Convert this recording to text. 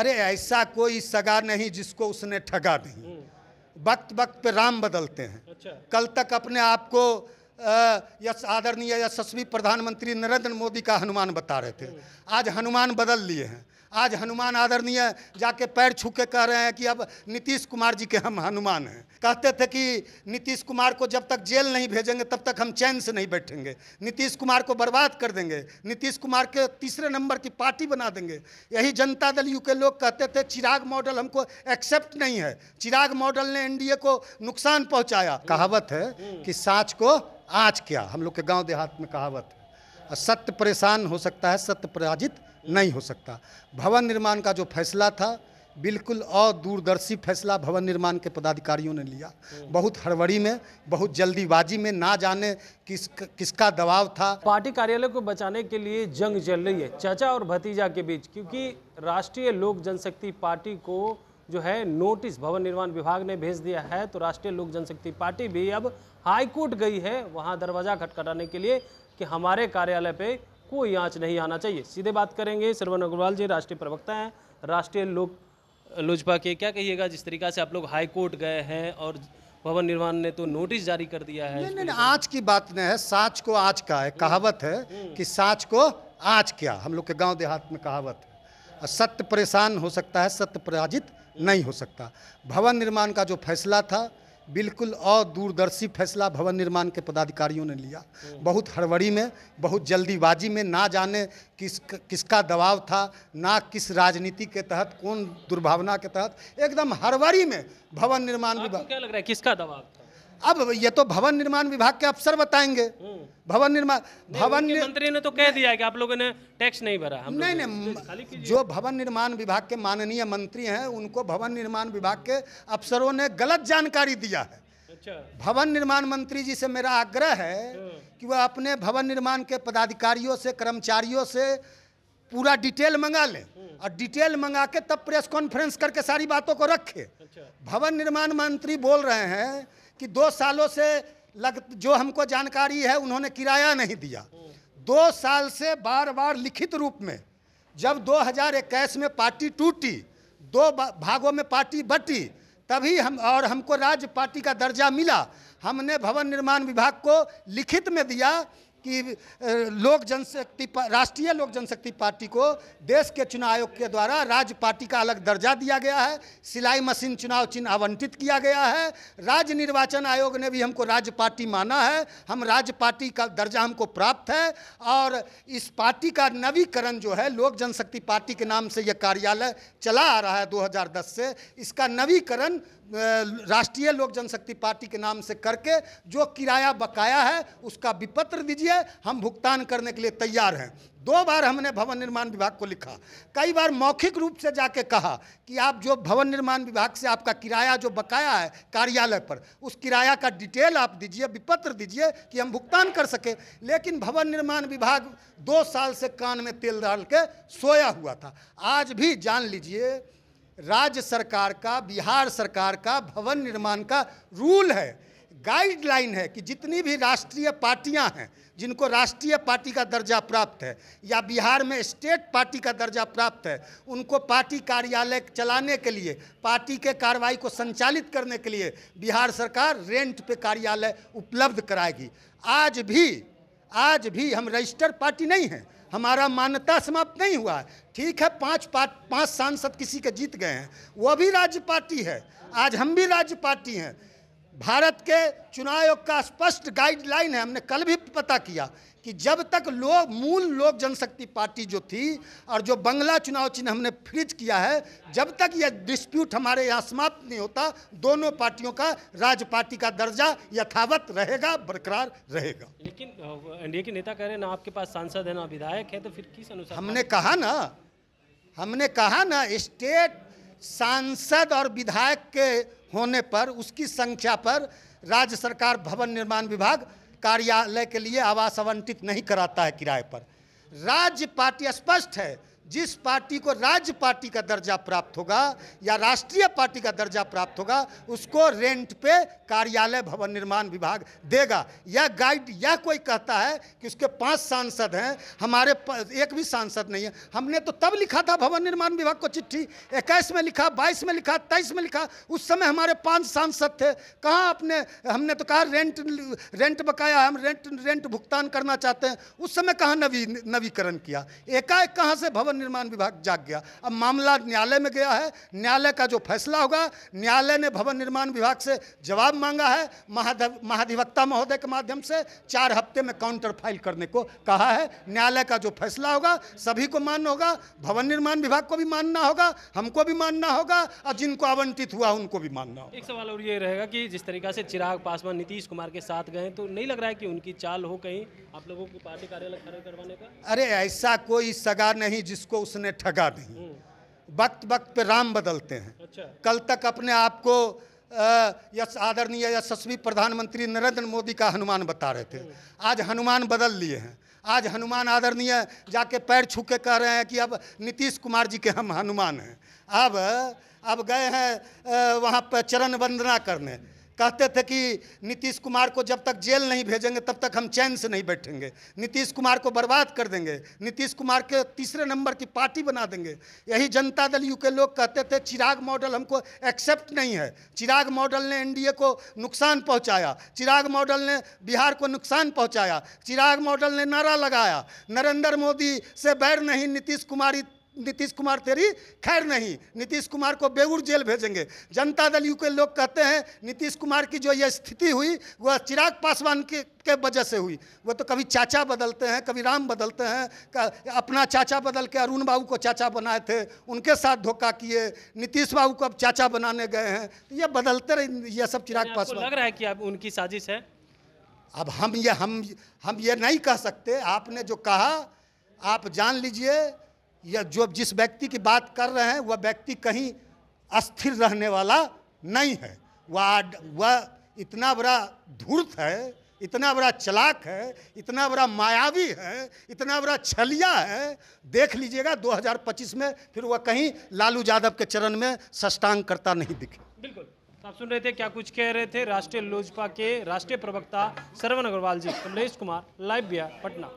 अरे ऐसा कोई सगा नहीं जिसको उसने ठगा नहीं हम्म। वक्त वक्त पे राम बदलते हैं अच्छा। कल तक अपने आप को यश आदरणीय यशस्वी प्रधानमंत्री नरेंद्र मोदी का हनुमान बता रहे थे हम्म। आज हनुमान बदल लिए हैं आज हनुमान आदरणीय जाके पैर छू के कह रहे हैं कि अब नीतीश कुमार जी के हम हनुमान हैं कहते थे कि नीतीश कुमार को जब तक जेल नहीं भेजेंगे तब तक हम चैन से नहीं बैठेंगे नीतीश कुमार को बर्बाद कर देंगे नीतीश कुमार के तीसरे नंबर की पार्टी बना देंगे यही जनता दल यू के लोग कहते थे चिराग मॉडल हमको एक्सेप्ट नहीं है चिराग मॉडल ने एनडीए को नुकसान पहुंचाया कहावत है कि साँच को आँच क्या हम लोग के गाँव देहात में कहावत है सत्य परेशान हो सकता है सत्य पराजित नहीं हो सकता भवन निर्माण का जो फैसला था बिल्कुल और दूरदर्शी फैसला भवन निर्माण के पदाधिकारियों ने लिया बहुत हड़बड़ी में बहुत जल्दीबाजी में ना जाने किस किसका दबाव था पार्टी कार्यालय को बचाने के लिए जंग चल रही है चाचा और भतीजा के बीच क्योंकि राष्ट्रीय लोक जनशक्ति पार्टी को जो है नोटिस भवन निर्माण विभाग ने भेज दिया है तो राष्ट्रीय लोक जनशक्ति पार्टी भी अब हाईकोर्ट गई है वहाँ दरवाज़ा खटखटाने के लिए कि हमारे कार्यालय पे कोई आँच नहीं आना चाहिए सीधे बात करेंगे श्रवण अग्रवाल जी राष्ट्रीय प्रवक्ता हैं राष्ट्रीय लोक लोजपा के क्या कहिएगा जिस तरीका से आप लोग हाई कोर्ट गए हैं और भवन निर्माण ने तो नोटिस जारी कर दिया है नहीं नहीं आज की बात नहीं है साच को आज का है कहावत है कि साच को आज क्या हम लोग के गाँव देहात में कहावत है सत्य परेशान हो सकता है सत्य पराजित नहीं हो सकता भवन निर्माण का जो फैसला था बिल्कुल अदूरदर्शी फैसला भवन निर्माण के पदाधिकारियों ने लिया हम्म। बहुत हड़बड़ी में बहुत जल्दीबाजी में ना जाने किस किसका दबाव था ना किस राजनीति के तहत कौन दुर्भावना के तहत एकदम हड़बड़ी में भवन निर्माण विभाग क्या लग रहा है किसका दबाव अब ये तो भवन निर्माण विभाग के अफसर बताएंगे हम्म। भवन निर्माण भवन मंत्री ने तो कह दिया कि आप लोगों ने टैक्स नहीं भरा हम नहीं नहीं जो भवन निर्माण विभाग के माननीय मंत्री हैं उनको भवन निर्माण विभाग के अफसरों ने गलत जानकारी दिया है अच्छा। भवन निर्माण मंत्री जी से मेरा आग्रह है हाँ। कि वह अपने भवन निर्माण के पदाधिकारियों से कर्मचारियों से पूरा डिटेल मंगा लें और डिटेल मंगा के तब प्रेस कॉन्फ्रेंस करके सारी बातों को रखे अच्छा। भवन निर्माण मंत्री बोल रहे हैं कि दो सालों से लग जो हमको जानकारी है उन्होंने किराया नहीं दिया दो साल से बार बार लिखित रूप में जब 2021 में पार्टी टूटी दो भागों में पार्टी बटी तभी हम और हमको राज्य पार्टी का दर्जा मिला हमने भवन निर्माण विभाग को लिखित में दिया कि लोक जनशक्ति राष्ट्रीय लोक जनशक्ति पार्टी को देश के चुनाव आयोग के द्वारा राज्य पार्टी का अलग दर्जा दिया गया है सिलाई मशीन चुनाव चिन्ह आवंटित किया गया है राज्य निर्वाचन आयोग ने भी हमको राज्य पार्टी माना है हम राज्य पार्टी का दर्जा हमको प्राप्त है और इस पार्टी का नवीकरण जो है लोक जनशक्ति पार्टी के नाम से यह कार्यालय चला आ रहा है दो से इसका नवीकरण राष्ट्रीय लोक जनशक्ति पार्टी के नाम से करके जो किराया बकाया है उसका विपत्र दीजिए हम भुगतान करने के लिए तैयार हैं दो बार हमने भवन निर्माण विभाग को लिखा कई बार मौखिक रूप से जाके कहा कि आप जो भवन निर्माण विभाग से आपका किराया जो बकाया है कार्यालय पर उस किराया का डिटेल आप दीजिए विपत्र दीजिए कि हम भुगतान कर सकें लेकिन भवन निर्माण विभाग दो साल से कान में तेल डाल के सोया हुआ था आज भी जान लीजिए राज्य सरकार का बिहार सरकार का भवन निर्माण का रूल है गाइडलाइन है कि जितनी भी राष्ट्रीय पार्टियां हैं जिनको राष्ट्रीय पार्टी का दर्जा प्राप्त है या बिहार में स्टेट पार्टी का दर्जा प्राप्त है उनको पार्टी कार्यालय चलाने के लिए पार्टी के कार्रवाई को संचालित करने के लिए बिहार सरकार रेंट पे कार्यालय उपलब्ध कराएगी आज भी आज भी हम रजिस्टर पार्टी नहीं हैं हमारा मान्यता समाप्त नहीं हुआ है ठीक है पांच पाँच सांसद किसी के जीत गए हैं वह भी राज्य पार्टी है आज हम भी राज्य पार्टी हैं भारत के चुनाव आयोग का स्पष्ट गाइडलाइन है हमने कल भी पता किया कि जब तक लोग मूल लोक जनशक्ति पार्टी जो थी और जो बंगला चुनाव चिन्ह हमने फ्रिज किया है जब तक यह डिस्प्यूट हमारे यहाँ समाप्त नहीं होता दोनों पार्टियों का राज्य पार्टी का दर्जा यथावत रहेगा बरकरार रहेगा लेकिन एनडीए के नेता कह रहे हैं ना आपके पास सांसद है ना विधायक है तो फिर किस अनुसार हमने कहा ना हमने कहा ना स्टेट सांसद और विधायक के होने पर उसकी संख्या पर राज्य सरकार भवन निर्माण विभाग कार्यालय के लिए आवास आवंटित नहीं कराता है किराए पर राज्य पार्टी स्पष्ट है जिस पार्टी को राज्य पार्टी का दर्जा प्राप्त होगा या राष्ट्रीय पार्टी का दर्जा प्राप्त होगा उसको रेंट पे कार्यालय भवन निर्माण विभाग देगा या गाइड या कोई कहता है कि उसके पांच सांसद हैं हमारे एक भी सांसद नहीं है हमने तो तब लिखा था भवन निर्माण विभाग को चिट्ठी इक्कीस में लिखा बाईस में लिखा तेईस में लिखा उस समय हमारे पाँच सांसद थे कहाँ आपने हमने तो कहा रेंट रेंट बकाया हम रेंट रेंट भुगतान करना चाहते हैं उस समय कहाँ नवी नवीकरण किया एकाएक कहाँ से भवन निर्माण विभाग जाग गया अब मामला न्यायालय में गया है न्यायालय का जो फैसला होगा न्यायालय ने भवन निर्माण विभाग से जवाब मांगा है महाधिवक्ता महोदय के माध्यम से चार हफ्ते में काउंटर फाइल करने को कहा है न्यायालय का जो फैसला होगा सभी को मान्य होगा भवन निर्माण विभाग को भी मानना होगा हमको भी मानना होगा और जिनको आवंटित हुआ उनको भी मानना होगा एक सवाल और ये रहेगा कि जिस तरीके से चिराग पासवान नीतीश कुमार के साथ गए तो नहीं लग रहा है कि उनकी चाल हो कहीं आप लोगों को पार्टी कार्यालय खड़ा करवाने का अरे ऐसा कोई सगा नहीं जिस जिसको उसने ठगा नहीं हम्म। वक्त वक्त पे राम बदलते हैं अच्छा। कल तक अपने आप को यश आदरणीय यशस्वी प्रधानमंत्री नरेंद्र मोदी का हनुमान बता रहे थे हम्म। आज हनुमान बदल लिए हैं आज हनुमान आदरणीय जाके पैर छू के कह रहे हैं कि अब नीतीश कुमार जी के हम हनुमान हैं अब अब गए हैं वहाँ पर चरण वंदना करने कहते थे कि नीतीश कुमार को जब तक जेल नहीं भेजेंगे तब तक हम चैन से नहीं बैठेंगे नीतीश कुमार को बर्बाद कर देंगे नीतीश कुमार के तीसरे नंबर की पार्टी बना देंगे यही जनता दल यू के लोग कहते थे चिराग मॉडल हमको एक्सेप्ट नहीं है चिराग मॉडल ने एनडीए को नुकसान पहुंचाया चिराग मॉडल ने बिहार को नुकसान पहुँचाया चिराग मॉडल ने नारा लगाया नरेंद्र मोदी से बैर नहीं नीतीश कुमारी नीतीश कुमार तेरी खैर नहीं नीतीश कुमार को बेगुड़ जेल भेजेंगे जनता दल यू के लोग कहते हैं नीतीश कुमार की जो ये स्थिति हुई वह चिराग पासवान के के वजह से हुई वो तो कभी चाचा बदलते हैं कभी राम बदलते हैं अपना चाचा बदल के अरुण बाबू को चाचा बनाए थे उनके साथ धोखा किए नीतीश बाबू को अब चाचा बनाने गए हैं तो ये बदलते रहे ये सब चिराग पासवान लग रहा है कि अब उनकी साजिश है अब हम ये हम हम ये नहीं कह सकते आपने जो कहा आप जान लीजिए या जो जिस व्यक्ति की बात कर रहे हैं वह व्यक्ति कहीं अस्थिर रहने वाला नहीं है वह वह इतना बड़ा धूर्त है इतना बड़ा चलाक है इतना बड़ा मायावी है इतना बड़ा छलिया है देख लीजिएगा 2025 में फिर वह कहीं लालू यादव के चरण में सष्टांग करता नहीं दिखे बिल्कुल आप सुन रहे थे क्या कुछ कह रहे थे राष्ट्रीय लोजपा के राष्ट्रीय प्रवक्ता सरवण अग्रवाल जी कमलेश कुमार लाइव बिया पटना